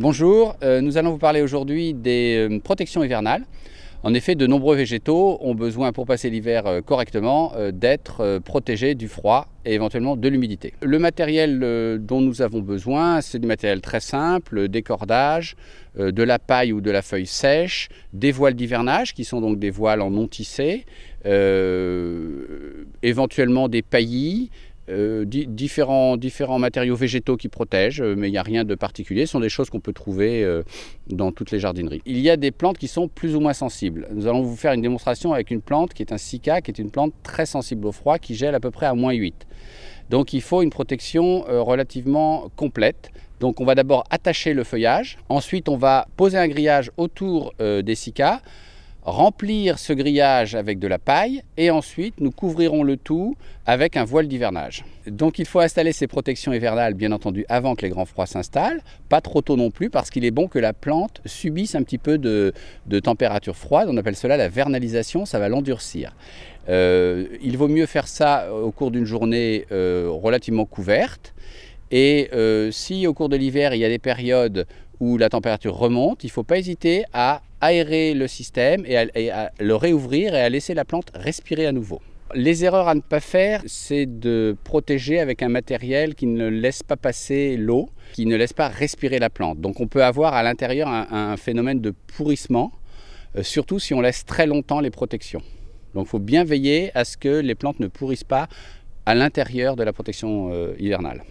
Bonjour, euh, nous allons vous parler aujourd'hui des euh, protections hivernales. En effet, de nombreux végétaux ont besoin pour passer l'hiver euh, correctement d'être protégés du froid et éventuellement de l'humidité. Le matériel dont nous avons besoin, c'est du matériel très simple, des cordages, de la paille ou de la feuille sèche, des voiles d'hivernage qui sont donc des voiles en non tissé, éventuellement des paillis, euh, différents, différents matériaux végétaux qui protègent, euh, mais il n'y a rien de particulier. Ce sont des choses qu'on peut trouver euh, dans toutes les jardineries. Il y a des plantes qui sont plus ou moins sensibles. Nous allons vous faire une démonstration avec une plante qui est un sika, qui est une plante très sensible au froid, qui gèle à peu près à moins 8. Donc il faut une protection relativement complète. Donc on va d'abord attacher le feuillage, ensuite on va poser un grillage autour des sikas remplir ce grillage avec de la paille et ensuite nous couvrirons le tout avec un voile d'hivernage. Donc il faut installer ces protections hivernales bien entendu avant que les grands froids s'installent, pas trop tôt non plus parce qu'il est bon que la plante subisse un petit peu de, température froide, on appelle cela la vernalisation, ça va l'endurcir. Euh, il vaut mieux faire ça euh, au cours d'une journée euh, relativement couverte et si au cours de l'hiver il y a des périodes où la température remonte, il ne faut pas hésiter à aérer le système et à, le réouvrir et à laisser la plante respirer à nouveau. Les erreurs à ne pas faire, c'est de protéger avec un matériel qui ne laisse pas passer l'eau, qui ne laisse pas respirer la plante. Donc on peut avoir à l'intérieur un, phénomène de pourrissement, euh, surtout si on laisse très longtemps les protections. Donc il faut bien veiller à ce que les plantes ne pourrissent pas à l'intérieur de la protection euh, hivernale.